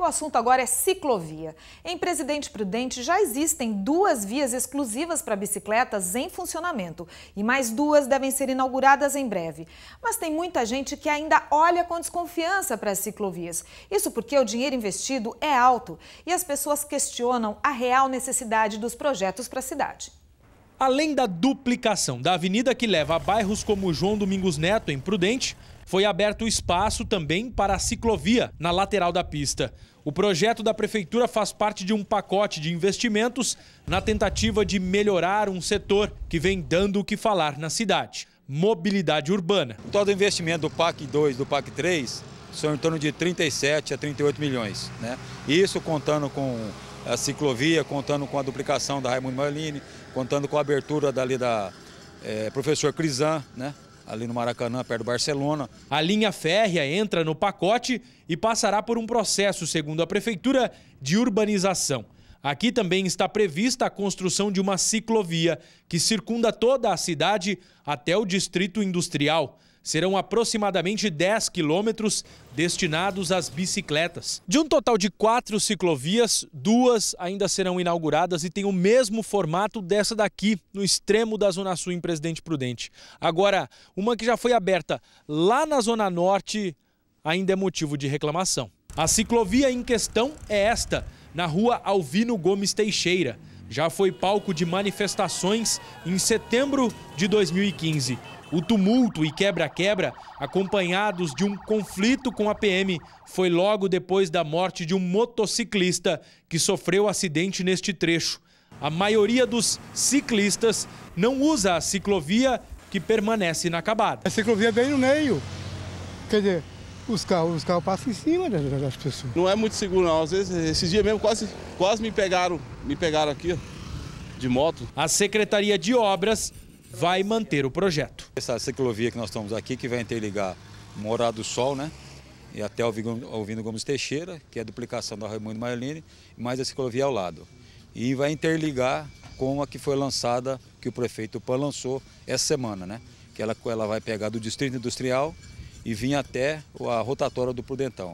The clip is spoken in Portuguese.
O assunto agora é ciclovia. Em Presidente Prudente já existem duas vias exclusivas para bicicletas em funcionamento e mais duas devem ser inauguradas em breve. Mas tem muita gente que ainda olha com desconfiança para as ciclovias. Isso porque o dinheiro investido é alto e as pessoas questionam a real necessidade dos projetos para a cidade. Além da duplicação da avenida que leva a bairros como João Domingos Neto, em Prudente, foi aberto espaço também para a ciclovia na lateral da pista. O projeto da prefeitura faz parte de um pacote de investimentos na tentativa de melhorar um setor que vem dando o que falar na cidade: mobilidade urbana. Todo o investimento do PAC 2 do PAC 3 são em torno de 37 a 38 milhões. Né? Isso contando com a ciclovia, contando com a duplicação da Raimundo Marlini, contando com a abertura dali da é, professor Crisan, né? ali no Maracanã, perto do Barcelona. A linha férrea entra no pacote e passará por um processo, segundo a Prefeitura, de urbanização. Aqui também está prevista a construção de uma ciclovia que circunda toda a cidade até o distrito industrial. Serão aproximadamente 10 quilômetros destinados às bicicletas. De um total de quatro ciclovias, duas ainda serão inauguradas e têm o mesmo formato dessa daqui, no extremo da Zona Sul, em Presidente Prudente. Agora, uma que já foi aberta lá na Zona Norte ainda é motivo de reclamação. A ciclovia em questão é esta na rua Alvino Gomes Teixeira. Já foi palco de manifestações em setembro de 2015. O tumulto e quebra-quebra, acompanhados de um conflito com a PM, foi logo depois da morte de um motociclista que sofreu acidente neste trecho. A maioria dos ciclistas não usa a ciclovia que permanece inacabada. A ciclovia vem no meio. Quer dizer, os carros, os carros passam em cima das pessoas. Não é muito seguro, não. Às vezes, esses dias mesmo quase, quase me pegaram, me pegaram aqui, de moto. A Secretaria de Obras vai manter o projeto. Essa ciclovia que nós estamos aqui, que vai interligar Morado do Sol, né? E até Alvino Gomes Teixeira, que é a duplicação da Raimundo Marlene, mais a ciclovia ao lado. E vai interligar com a que foi lançada, que o prefeito Pan lançou essa semana, né? Que ela, ela vai pegar do Distrito Industrial e vim até a rotatória do Prudentão.